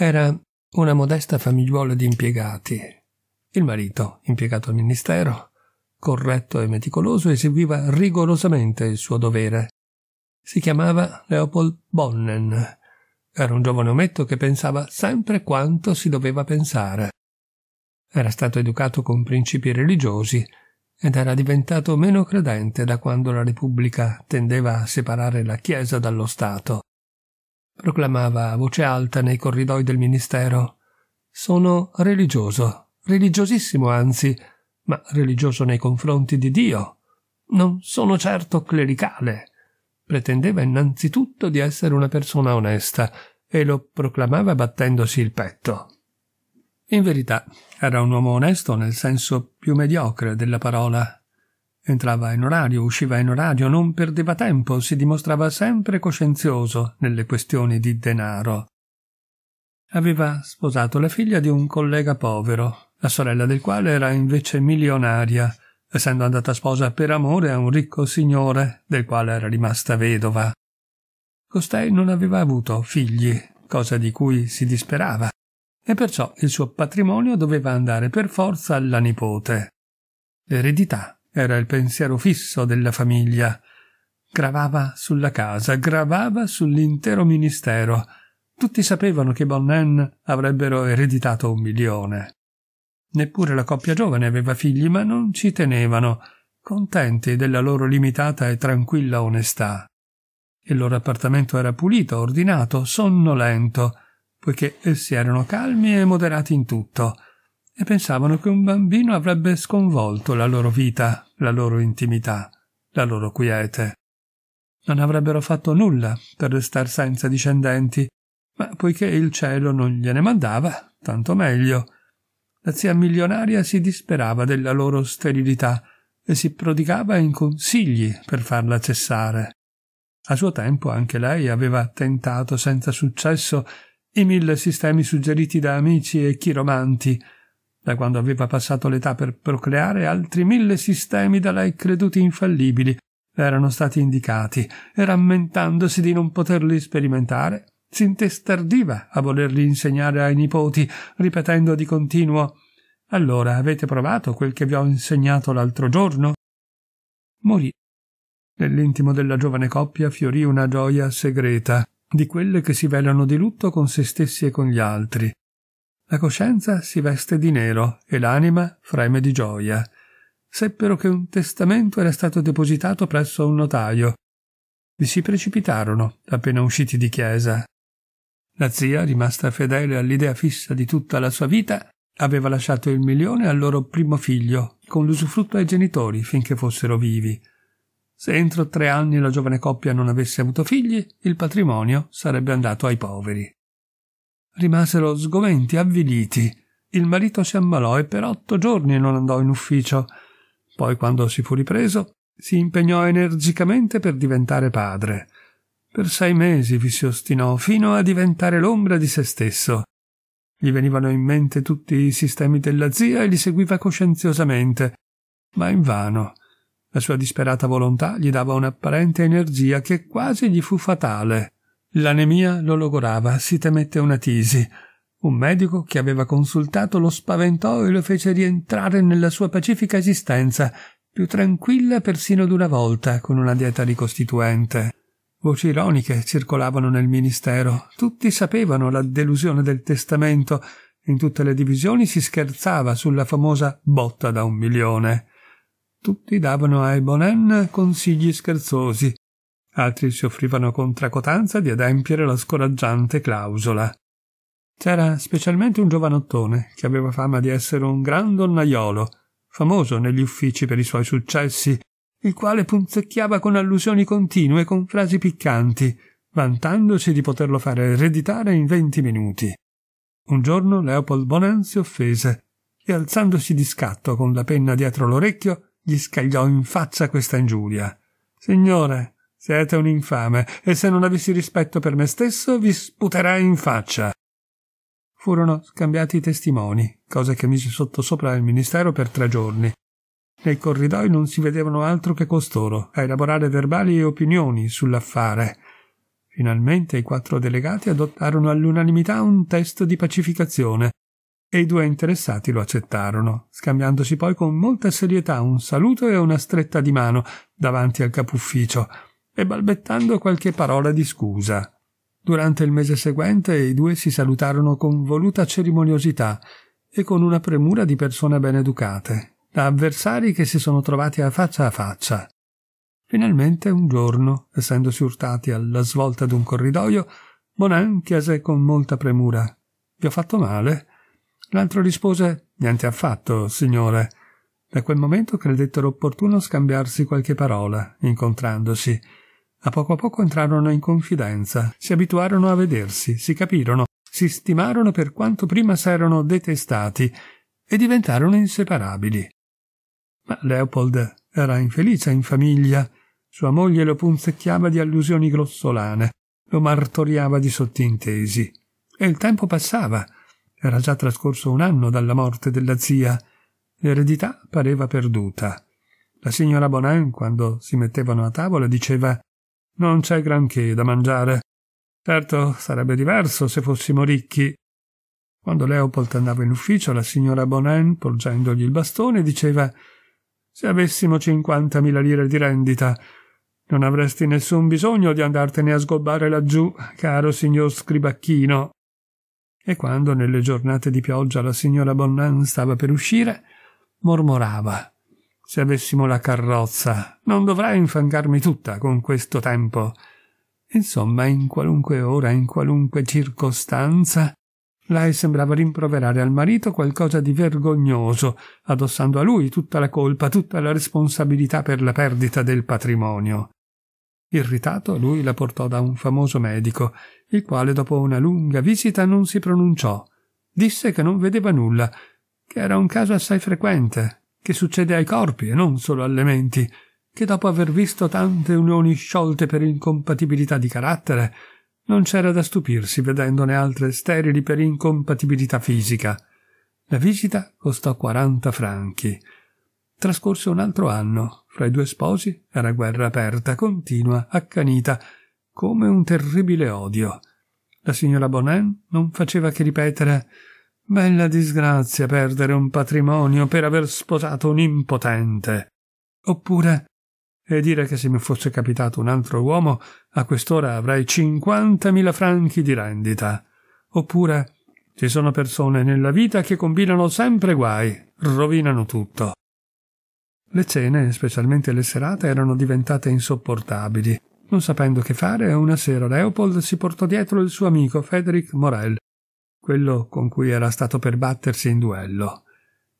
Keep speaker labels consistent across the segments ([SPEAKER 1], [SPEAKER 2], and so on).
[SPEAKER 1] Era una modesta famigliuola di impiegati. Il marito, impiegato al ministero, corretto e meticoloso, eseguiva rigorosamente il suo dovere. Si chiamava Leopold Bonnen. Era un giovane ometto che pensava sempre quanto si doveva pensare. Era stato educato con principi religiosi ed era diventato meno credente da quando la Repubblica tendeva a separare la Chiesa dallo Stato proclamava a voce alta nei corridoi del ministero. Sono religioso, religiosissimo anzi, ma religioso nei confronti di Dio. Non sono certo clericale. Pretendeva innanzitutto di essere una persona onesta e lo proclamava battendosi il petto. In verità era un uomo onesto nel senso più mediocre della parola. Entrava in orario, usciva in orario, non perdeva tempo, si dimostrava sempre coscienzioso nelle questioni di denaro. Aveva sposato la figlia di un collega povero, la sorella del quale era invece milionaria, essendo andata sposa per amore a un ricco signore, del quale era rimasta vedova. Costei non aveva avuto figli, cosa di cui si disperava, e perciò il suo patrimonio doveva andare per forza alla nipote. L'eredità era il pensiero fisso della famiglia. Gravava sulla casa, gravava sull'intero ministero. Tutti sapevano che Bonnen avrebbero ereditato un milione. Neppure la coppia giovane aveva figli, ma non ci tenevano, contenti della loro limitata e tranquilla onestà. Il loro appartamento era pulito, ordinato, sonnolento, poiché essi erano calmi e moderati in tutto, e pensavano che un bambino avrebbe sconvolto la loro vita la loro intimità, la loro quiete. Non avrebbero fatto nulla per restar senza discendenti, ma poiché il cielo non gliene mandava, tanto meglio. La zia milionaria si disperava della loro sterilità e si prodigava in consigli per farla cessare. A suo tempo anche lei aveva tentato senza successo i mille sistemi suggeriti da amici e chiromanti da quando aveva passato l'età per procreare, altri mille sistemi da lei creduti infallibili erano stati indicati, e rammentandosi di non poterli sperimentare, si intestardiva a volerli insegnare ai nipoti, ripetendo di continuo Allora avete provato quel che vi ho insegnato l'altro giorno? Morì. Nell'intimo della giovane coppia fiorì una gioia segreta, di quelle che si velano di lutto con se stessi e con gli altri, la coscienza si veste di nero e l'anima freme di gioia. Seppero che un testamento era stato depositato presso un notaio. Vi si precipitarono appena usciti di chiesa. La zia, rimasta fedele all'idea fissa di tutta la sua vita, aveva lasciato il milione al loro primo figlio, con l'usufrutto ai genitori finché fossero vivi. Se entro tre anni la giovane coppia non avesse avuto figli, il patrimonio sarebbe andato ai poveri. Rimasero sgomenti, avviliti. Il marito si ammalò e per otto giorni non andò in ufficio. Poi, quando si fu ripreso, si impegnò energicamente per diventare padre. Per sei mesi vi si ostinò, fino a diventare l'ombra di se stesso. Gli venivano in mente tutti i sistemi della zia e li seguiva coscienziosamente, ma invano. La sua disperata volontà gli dava un'apparente energia che quasi gli fu fatale. L'anemia lo logorava, si temette una tisi. Un medico che aveva consultato lo spaventò e lo fece rientrare nella sua pacifica esistenza, più tranquilla persino d'una volta, con una dieta ricostituente. Voci ironiche circolavano nel ministero. Tutti sapevano la delusione del testamento. In tutte le divisioni si scherzava sulla famosa botta da un milione. Tutti davano ai Bonin consigli scherzosi, altri si offrivano con tracotanza di adempiere la scoraggiante clausola. C'era specialmente un giovanottone che aveva fama di essere un gran donnaiolo, famoso negli uffici per i suoi successi, il quale punzecchiava con allusioni continue e con frasi piccanti, vantandosi di poterlo fare ereditare in venti minuti. Un giorno Leopold Bonan si offese e alzandosi di scatto con la penna dietro l'orecchio gli scagliò in faccia questa ingiuria. Signore, siete un infame, e se non avessi rispetto per me stesso vi sputerei in faccia. Furono scambiati i testimoni, cosa che mise sottosopra il ministero per tre giorni. Nei corridoi non si vedevano altro che costoro, a elaborare verbali e opinioni sull'affare. Finalmente i quattro delegati adottarono all'unanimità un testo di pacificazione e i due interessati lo accettarono, scambiandosi poi con molta serietà un saluto e una stretta di mano davanti al capufficio e balbettando qualche parola di scusa. Durante il mese seguente i due si salutarono con voluta cerimoniosità e con una premura di persone ben educate, da avversari che si sono trovati a faccia a faccia. Finalmente un giorno, essendosi urtati alla svolta d'un corridoio, Bonin chiese con molta premura Vi ho fatto male? L'altro rispose Niente affatto, signore. Da quel momento credettero opportuno scambiarsi qualche parola, incontrandosi, a poco a poco entrarono in confidenza, si abituarono a vedersi, si capirono, si stimarono per quanto prima s'erano detestati e diventarono inseparabili. Ma Leopold era infelice in famiglia. Sua moglie lo punzecchiava di allusioni grossolane, lo martoriava di sottintesi. E il tempo passava. Era già trascorso un anno dalla morte della zia. L'eredità pareva perduta. La signora Bonin, quando si mettevano a tavola, diceva non c'è granché da mangiare. Certo, sarebbe diverso se fossimo ricchi. Quando Leopold andava in ufficio, la signora Bonin, porgendogli il bastone, diceva Se avessimo 50.000 lire di rendita, non avresti nessun bisogno di andartene a sgobbare laggiù, caro signor scribacchino. E quando nelle giornate di pioggia la signora Bonin stava per uscire, mormorava se avessimo la carrozza. Non dovrei infangarmi tutta con questo tempo. Insomma, in qualunque ora, in qualunque circostanza, lei sembrava rimproverare al marito qualcosa di vergognoso, addossando a lui tutta la colpa, tutta la responsabilità per la perdita del patrimonio. Irritato, lui la portò da un famoso medico, il quale dopo una lunga visita non si pronunciò. Disse che non vedeva nulla, che era un caso assai frequente, che succede ai corpi e non solo alle menti, che dopo aver visto tante unioni sciolte per incompatibilità di carattere, non c'era da stupirsi vedendone altre sterili per incompatibilità fisica. La visita costò 40 franchi. Trascorse un altro anno. Fra i due sposi era guerra aperta, continua, accanita, come un terribile odio. La signora Bonin non faceva che ripetere Bella disgrazia perdere un patrimonio per aver sposato un impotente. Oppure, e dire che se mi fosse capitato un altro uomo, a quest'ora avrei 50.000 franchi di rendita. Oppure, ci sono persone nella vita che combinano sempre guai, rovinano tutto. Le cene, specialmente le serate, erano diventate insopportabili. Non sapendo che fare, una sera Leopold si portò dietro il suo amico Frederick Morel quello con cui era stato per battersi in duello.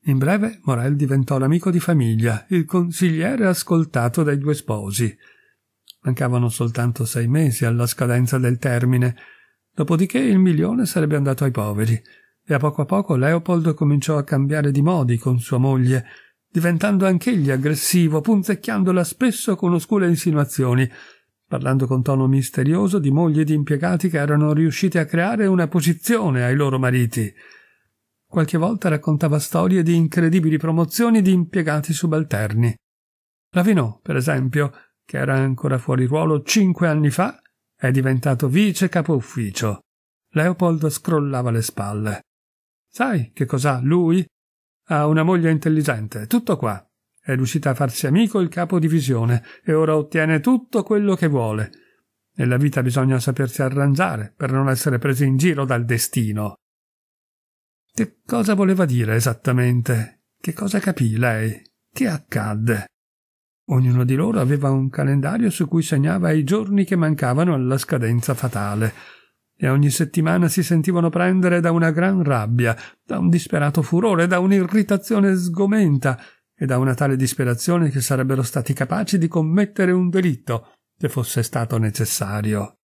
[SPEAKER 1] In breve, Morel diventò l'amico di famiglia, il consigliere ascoltato dai due sposi. Mancavano soltanto sei mesi alla scadenza del termine, dopodiché il milione sarebbe andato ai poveri, e a poco a poco Leopold cominciò a cambiare di modi con sua moglie, diventando anch'egli aggressivo, punzecchiandola spesso con oscure insinuazioni, parlando con tono misterioso di mogli di impiegati che erano riusciti a creare una posizione ai loro mariti. Qualche volta raccontava storie di incredibili promozioni di impiegati subalterni. Ravinò, per esempio, che era ancora fuori ruolo cinque anni fa, è diventato vice capo ufficio. Leopold scrollava le spalle. Sai che cos'ha lui? Ha una moglie intelligente, tutto qua. È riuscita a farsi amico il capo divisione e ora ottiene tutto quello che vuole. Nella vita bisogna sapersi arrangiare per non essere presi in giro dal destino. Che cosa voleva dire esattamente? Che cosa capì lei? Che accadde? Ognuno di loro aveva un calendario su cui segnava i giorni che mancavano alla scadenza fatale, e ogni settimana si sentivano prendere da una gran rabbia, da un disperato furore, da un'irritazione sgomenta, e da una tale disperazione che sarebbero stati capaci di commettere un delitto, se fosse stato necessario.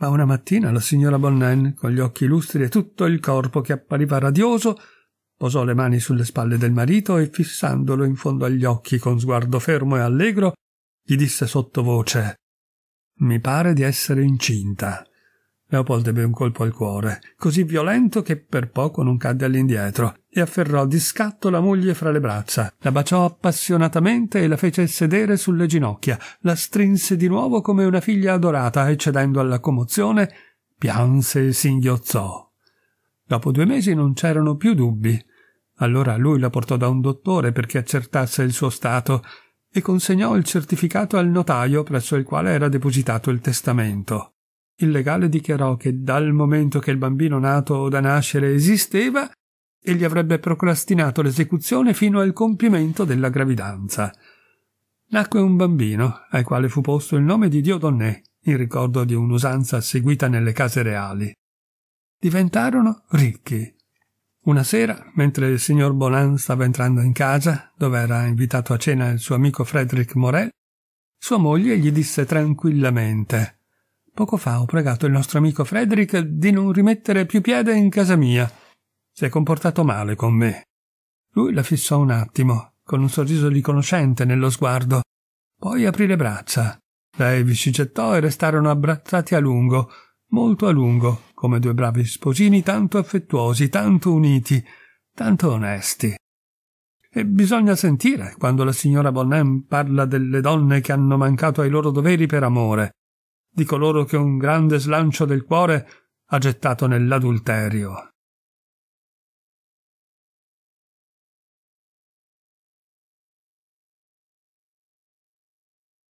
[SPEAKER 1] Ma una mattina la signora Bonnen, con gli occhi lustri e tutto il corpo che appariva radioso, posò le mani sulle spalle del marito e fissandolo in fondo agli occhi con sguardo fermo e allegro, gli disse sottovoce Mi pare di essere incinta. Leopold ebbe un colpo al cuore, così violento che per poco non cadde all'indietro, e afferrò di scatto la moglie fra le braccia, la baciò appassionatamente e la fece sedere sulle ginocchia, la strinse di nuovo come una figlia adorata e cedendo alla commozione pianse e singhiozzò. Dopo due mesi non c'erano più dubbi. Allora lui la portò da un dottore perché accertasse il suo stato e consegnò il certificato al notaio presso il quale era depositato il testamento. Il legale dichiarò che dal momento che il bambino nato o da nascere esisteva, egli avrebbe procrastinato l'esecuzione fino al compimento della gravidanza. Nacque un bambino, al quale fu posto il nome di Diodonné, in ricordo di un'usanza seguita nelle case reali. Diventarono ricchi. Una sera, mentre il signor Bonan stava entrando in casa, dove era invitato a cena il suo amico Frederick Morel, sua moglie gli disse tranquillamente Poco fa ho pregato il nostro amico Frederick di non rimettere più piede in casa mia. Si è comportato male con me. Lui la fissò un attimo, con un sorriso riconoscente nello sguardo. Poi aprì le braccia. Lei vi si gettò e restarono abbracciati a lungo, molto a lungo, come due bravi sposini tanto affettuosi, tanto uniti, tanto onesti. E bisogna sentire quando la signora Bonham parla delle donne che hanno mancato ai loro doveri per amore di coloro che un grande slancio del cuore ha gettato nell'adulterio.